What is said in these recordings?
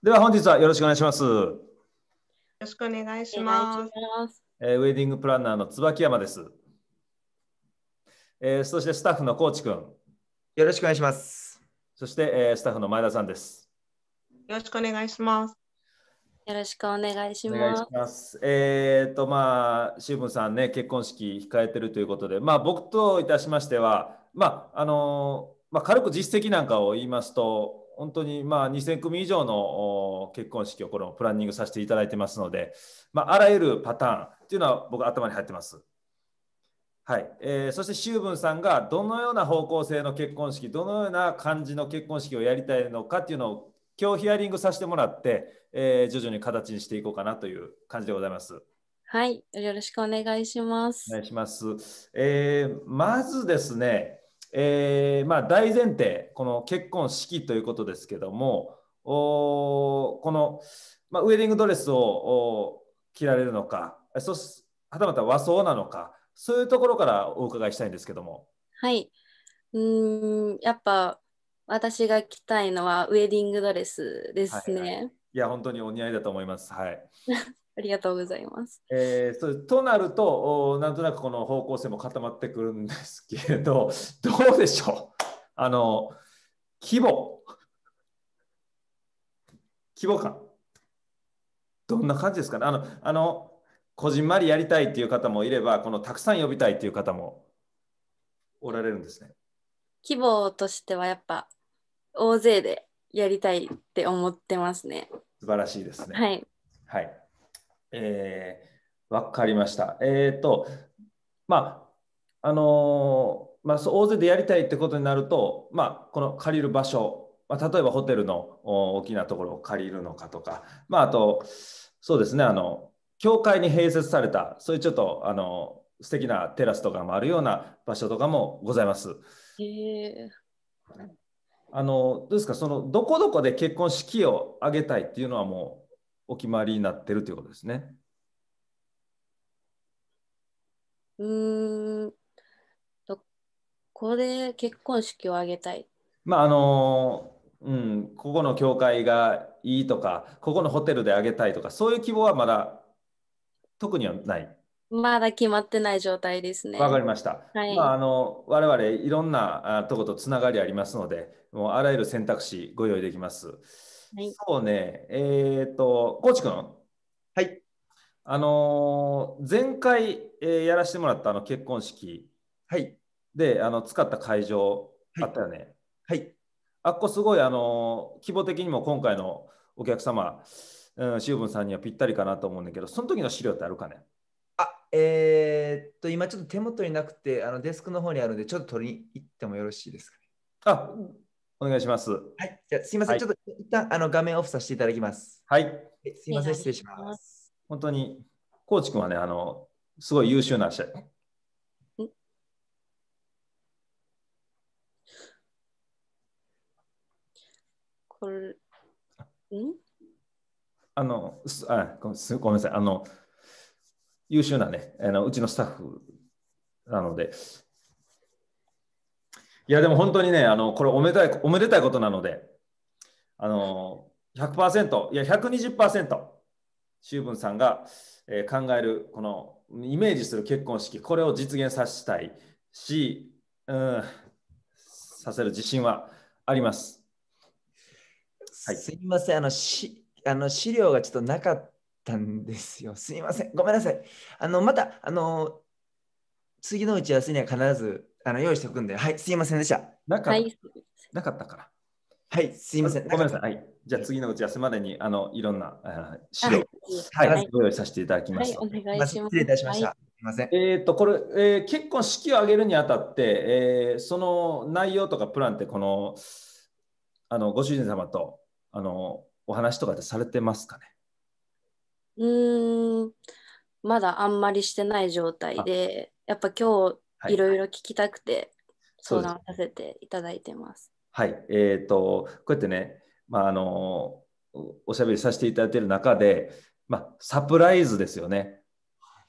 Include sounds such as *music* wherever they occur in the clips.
では本日はよろしくお願いします。よろしくお願いします。まえー、ウェディングプランナーの椿山です。えー、そしてスタッフの高知くん。よろしくお願いします。そして、えー、スタッフの前田さんです。よろしくお願いします。よろしくお願いします。えっ、とまあ渋さんね結婚式控えてるということで、まあ僕といたしましては、まああのまあ軽く実績なんかを言いますと、本当にまあ2000組以上の結婚式をこのプランニングさせていただいてますので、まあ、あらゆるパターンっていうのは僕頭に入ってます。はいえー、そして修文さんがどのような方向性の結婚式どのような感じの結婚式をやりたいのかっていうのを今日ヒアリングさせてもらって、えー、徐々に形にしていこうかなという感じでございます。はい、よろしくお願いします。お願いします。えー、まずですね、えー、まあ、大前提この結婚式ということですけどもおこの、まあ、ウェディングドレスを着られるのかそすはたまた和装なのかそういうところからお伺いしたいんですけども。はいうんやっぱ私が着たいのはウェディングドレスですね。はいはい、いや本当にお似合いだと思います。はい。*laughs* ありがとうございます。えー、ととなるとお、なんとなくこの方向性も固まってくるんですけど、*laughs* どうでしょうあの、規模。規模感。どんな感じですかねあの、あの、こじんまりやりたいっていう方もいれば、このたくさん呼びたいっていう方もおられるんですね。規模としてはやっぱ大勢でやりたいって思ってますね。素晴らしいですね。はい。はい。えー、わかりました。えっ、ー、と、まあ、あのー、まあ、大勢でやりたいってことになると、まあ、この借りる場所、まあ、例えばホテルの大きなところを借りるのかとか、まあ、あと、そうですね、あの、教会に併設された、そういうちょっと、あの、素敵なテラスとかもあるような場所とかもございます。えー、あのどうですかそのどこどこで結婚式を挙げたいっていうのはもうお決まりになってるということですね。うんここで結婚式を挙げたい。まああのうん、ここの教会がいいとかここのホテルであげたいとかそういう希望はまだ特にはない。まだ決まってない状態ですね。わかりました。はい、まあ、あの我々いろんなとことつながりありますので、もうあらゆる選択肢ご用意できます。はい、そうね、えっ、ー、と、コー君。はい。あのー、前回、えー、やらせてもらったあの結婚式、はい、であの使った会場あったよね。はい。はい、あっこすごい、あの規模的にも今回のお客様、うん、しゅさんにはぴったりかなと思うんだけど、その時の資料ってあるかねあえー、っと、今ちょっと手元になくて、あのデスクの方にあるので、ちょっと取りに行ってもよろしいですかね。あお願いします。はい、じゃすみません、はい、ちょっと一旦あの画面オフさせていただきます。はい。すみません、失礼します。本当に、コーチ君はね、あの、すごい優秀な試合。これ、んあの、あごめんなさい、あの、優秀なね、あのうちのスタッフなので、いや、でも本当にね、あのこれおめでたい、おめでたいことなので、あの100%、いや、120%、周文さんが、えー、考える、このイメージする結婚式、これを実現させたいし、うん、させる自信はあります。はい、すみません、あのしあの資料がちょっとなかったんですよ。すみません、ごめんなさい。あのまたあの次の打ち合わせには必ずあの用意しておくんで、はい、すいませんでした。なか,、はい、なかったから。はい、すいません。ごめんなさい。はい、じゃあ次の打ち合わせまでにあのいろんな資料、はい、はい、ご用意させていただきました。はい、お願いします。失礼いたしました。すみません。えっ、と、これ、えー、結婚式を挙げるにあたって、えー、その内容とかプランって、この、あの、ご主人様と、あの、お話とかってされてますかねうん、まだあんまりしてない状態で、やっぱ今日いろいろ聞きたくて相談させていただいてます。はい、えっ、ー、とこうやってね、まああのおしゃべりさせていただいている中で、まあ、サプライズですよね。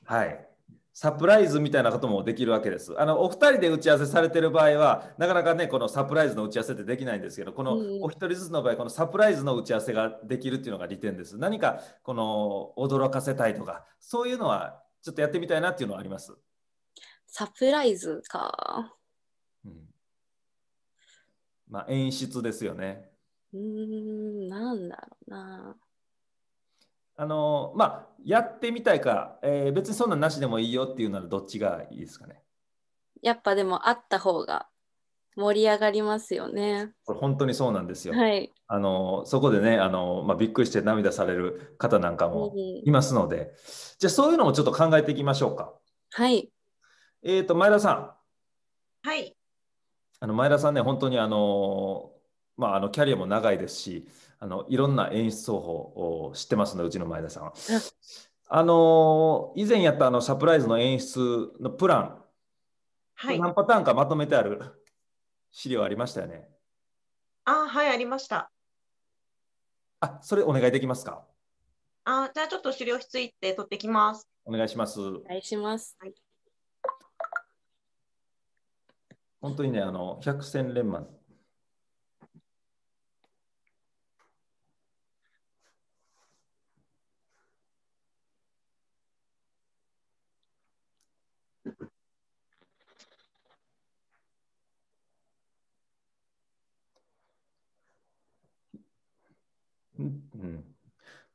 はい。サプライズみたいなこともできるわけです。あのお二人で打ち合わせされてる場合は、なかなかね、このサプライズの打ち合わせってできないんですけど、このお一人ずつの場合、このサプライズの打ち合わせができるっていうのが利点です。何かこの驚かせたいとか、そういうのはちょっとやってみたいなっていうのはあります。サプライズか。うん、まあ演出ですよね。うん、なんだろうな。あのまあやってみたいか、えー、別にそんななしでもいいよっていうならどっちがいいですかねやっぱでもあった方が盛り上がりますよね。これ本当にそうなんですよ。はい、あのそこでねあの、まあ、びっくりして涙される方なんかもいますので、うん、じゃあそういうのもちょっと考えていきましょうか。はい。えっ、ー、と、前田さん。はい。あの前田さんね、本当にあの、まあ、あのキャリアも長いですし、あのいろんな演出方法を知ってますのうちの前田さんは。あの以前やったあのサプライズの演出のプラン、はい、何パターンかまとめてある *laughs* 資料ありましたよね。あはい、ありました。あそれお願いできますかあじゃちょっと資料室行って取ってきます。お願いします。お願いします。はい本当にね、あの、百戦錬磨。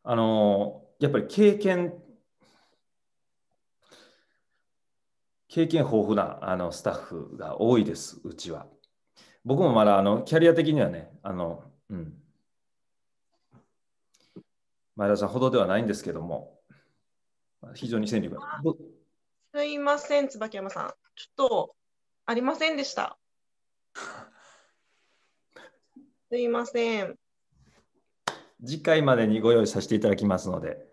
あのやっぱり経験経験豊富なあのスタッフが多いです、うちは。僕もまだあのキャリア的にはね、あの、うん。前田さんほどではないんですけども、非常に戦力すいません、椿山さん。ちょっと、ありませんでした。*laughs* すいません。次回までにご用意させていただきますので。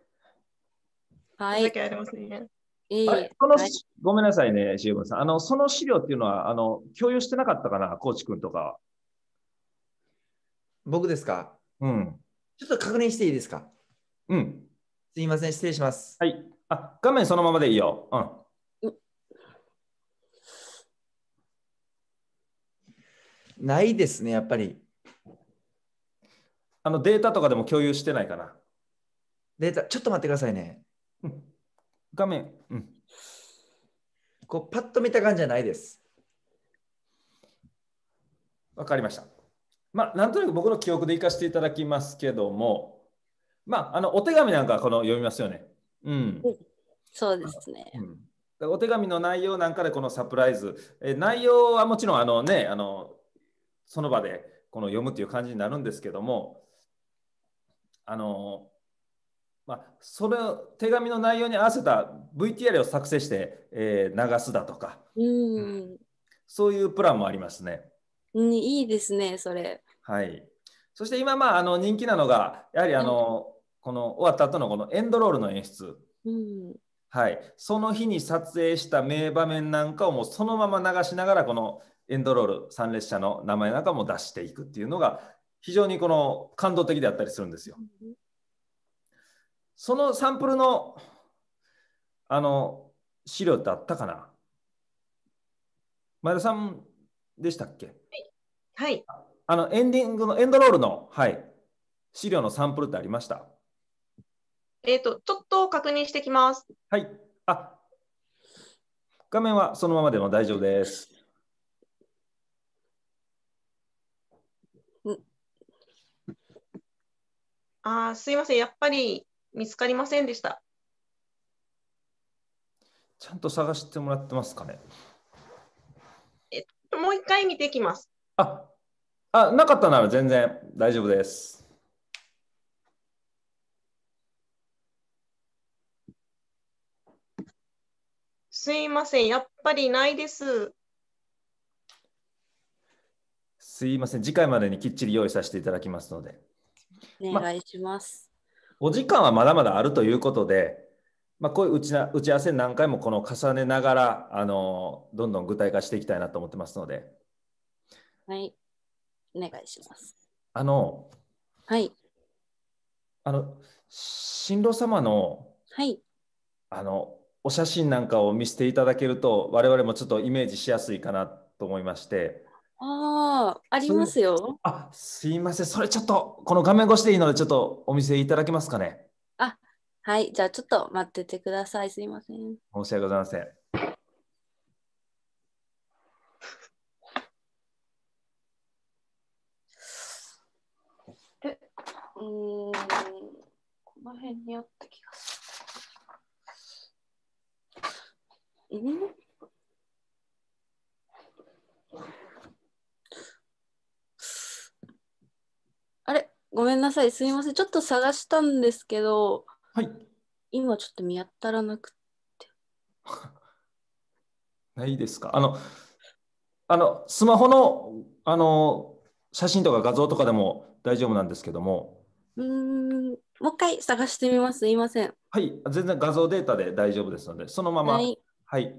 はい。申し訳ありません。えー、その、はい、ごめんなさいね、シウさん。あの、その資料っていうのは、あの、共有してなかったかな、コーチ君とか。僕ですかうん。ちょっと確認していいですかうん。すいません、失礼します。はい。あ、画面そのままでいいよ。うん。ないですね、やっぱり。あの、データとかでも共有してないかな。データ、ちょっと待ってくださいね。画面、うん。こう、パッと見た感じじゃないです。わかりました。まあ、なんとなく僕の記憶で生かしていただきますけども、まあ、あのお手紙なんかこの読みますよね。うん。そうですね。うん、お手紙の内容なんかでこのサプライズ。え内容はもちろんあの、ね、あのその場でこの読むっていう感じになるんですけども、あのまあ、それを手紙の内容に合わせた VTR を作成して、えー、流すだとか、うん、うん、そういうプランもありますね。うん、いいですねそれ。はい、そして今、まあ、あの人気なのがやはりあの、この終わった後のこのエンドロールの演出。うんはい、その日に撮影した名場面なんかをもうそのまま流しながらこのエンドロール参列者の名前なんかも出していくっていうのが非常にこの感動的であったりするんですよ。そのサンプルの、あの、資料ってあったかな前田さんでしたっけはい。あの、エンディングの、エンドロールの、はい、資料のサンプルってありましたえっ、ー、と、ちょっと確認してきます。はい。あ、画面はそのままでも大丈夫です。あすいません、やっぱり見つかりませんでした。ちゃんと探してもらってますかねえもう一回見てきます。あ、あ、なかったなら全然大丈夫です。すいません、やっぱりないです。すいません、次回までにきっちり用意させていただきますので。お願いします。まお時間はまだまだあるということで、まあ、こういう打ちな打ち合わせ何回もこの重ねながらあのどんどん具体化していきたいなと思ってますので。はい、お願いします。あの、はい。あの、新郎様の、はい。あの、お写真なんかを見せていただけると、我々もちょっとイメージしやすいかなと思いまして。ああ、ありますよ。あ、すいません。それちょっと、この画面越しでいいので、ちょっとお見せいただけますかね。あ、はい。じゃあ、ちょっと待っててください。すいません。申し訳ございません。え、うん、この辺にあった気がする。えごめんなさい、すみません。ちょっと探したんですけど、はい。今ちょっと見当たらなくて。*laughs* ないですかあの、あの、スマホの、あの、写真とか画像とかでも大丈夫なんですけども。うん、もう一回探してみます。すいません。はい、全然画像データで大丈夫ですので、そのまま。はい、はい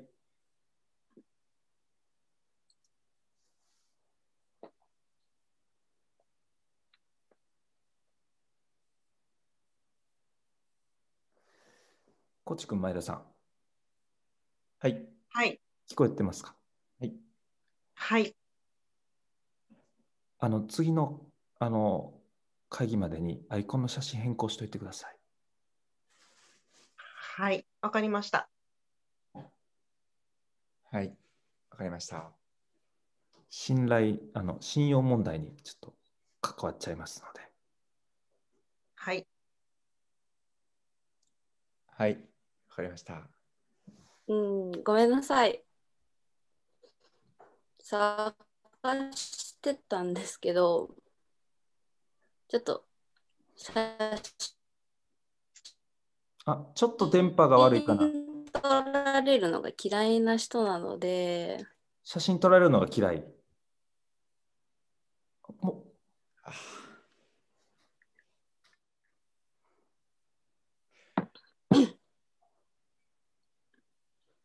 コチ君、前田さん。はい。はい。聞こえてますかはい。はい。あの、次の、あの、会議までにアイコンの写真変更しておいてください。はい、わかりました。はい、わかりました。信頼、あの、信用問題にちょっと関わっちゃいますので。はい。はい。わかりました。うん、ごめんなさい。探してたんですけど、ちょっと、あ、ちょっと電波が悪いかな。撮られるのが嫌いな人なので。写真撮られるのが嫌い。も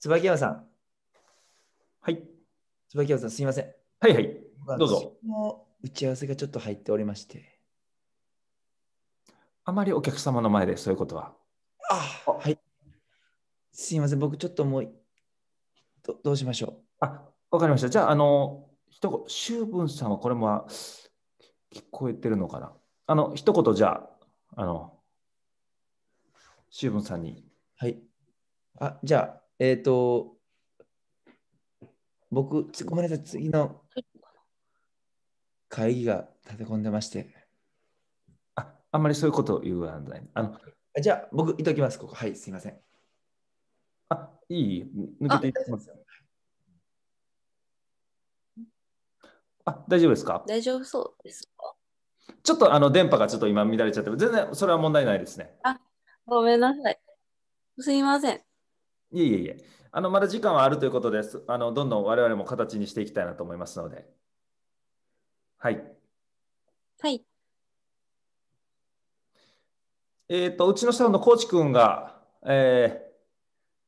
椿山さん。はい。椿山さん、すみません。はいはい。どうぞ。打ち合わせがちょっと入っておりまして。あまりお客様の前でそういうことは。あはい。すみません、僕ちょっともうど、どうしましょう。あ、わかりました。じゃあ、あの、一言、修文さんはこれも聞こえてるのかな。あの、一言じゃあ、あの、修文さんに。はい。あ、じゃあ、えっ、ー、と、僕、ごめんなさい、次の会議が立て込んでまして。あ、あんまりそういうことを言わない。あのじゃあ、僕、いときます、ここ。はい、すいません。あ、いい抜けていきます。あ、大丈夫ですか大丈夫そうですかちょっとあの電波がちょっと今乱れちゃって、全然それは問題ないですね。あ、ごめんなさい。すいません。いえいえいえ、あのまだ時間はあるということです。あのどんどん我々も形にしていきたいなと思いますので。はい。はい。えっ、ー、と、うちの下のコーチ君が、えー、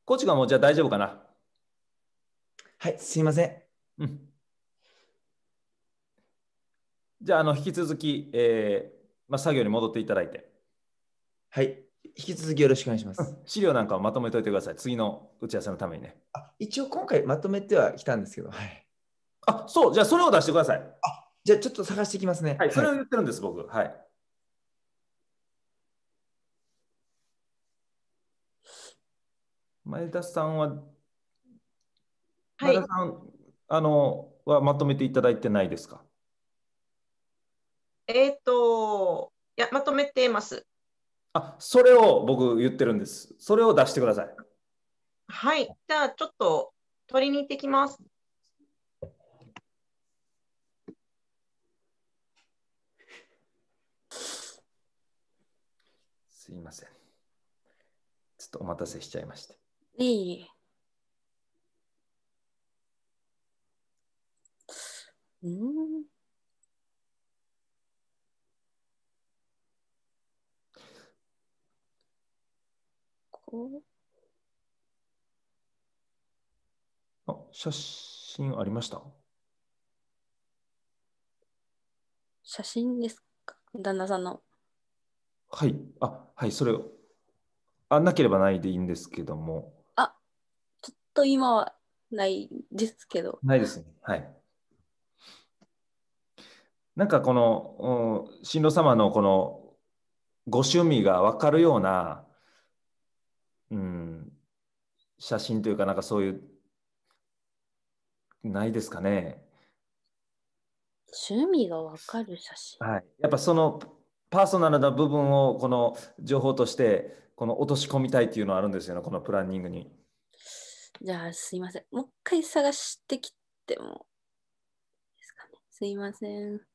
コーチがもうじゃあ大丈夫かな。はい、すいません。うん。じゃあ、あの引き続き、えーまあ、作業に戻っていただいて。はい。引き続きよろしくお願いします。資料なんかまとめておいてください。次の打ち合わせのためにね。一応今回まとめてはきたんですけど。はい、あそう、じゃあそれを出してください。あじゃあちょっと探していきますね。はい、それを言ってるんです、はい、僕。はい。前田さんは、はい、前田さんあのはまとめていただいてないですかえっ、ー、と、いや、まとめてます。あ、それを僕言ってるんです。それを出してください。はい。じゃあ、ちょっと取りに行ってきます。すいません。ちょっとお待たせしちゃいました。いい。うん。あ、写真ありました写真ですか旦那さんの。はい。あ、はい、それを。あ、なければないでいいんですけども。あ、ちょっと今はないですけど。ないですね。はい。なんかこの、うん、新郎様のこのご趣味が分かるようなうん、写真というか、なんかそういう、ないですかね。趣味がわかる写真。はい。やっぱそのパーソナルな部分をこの情報としてこの落とし込みたいっていうのはあるんですよね、このプランニングに。じゃあすいません。もう一回探してきてもですかね。すいません。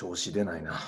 調子出ないな。